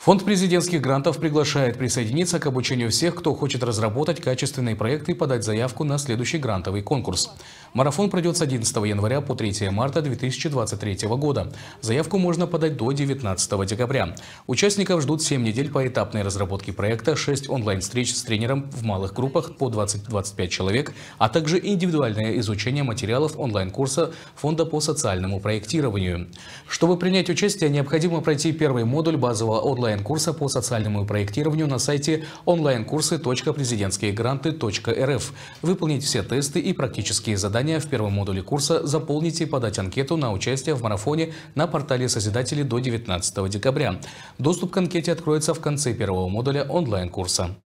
Фонд президентских грантов приглашает присоединиться к обучению всех, кто хочет разработать качественные проекты и подать заявку на следующий грантовый конкурс. Марафон пройдет с 11 января по 3 марта 2023 года. Заявку можно подать до 19 декабря. Участников ждут 7 недель по этапной разработке проекта, 6 онлайн-встреч с тренером в малых группах по 20-25 человек, а также индивидуальное изучение материалов онлайн-курса Фонда по социальному проектированию. Чтобы принять участие, необходимо пройти первый модуль базового онлайн онлайн-курса по социальному проектированию на сайте онлайн-курсы.президентскиегранты.рф. Выполнить все тесты и практические задания в первом модуле курса, заполните и подать анкету на участие в марафоне на портале Созидатели до 19 декабря. Доступ к анкете откроется в конце первого модуля онлайн-курса.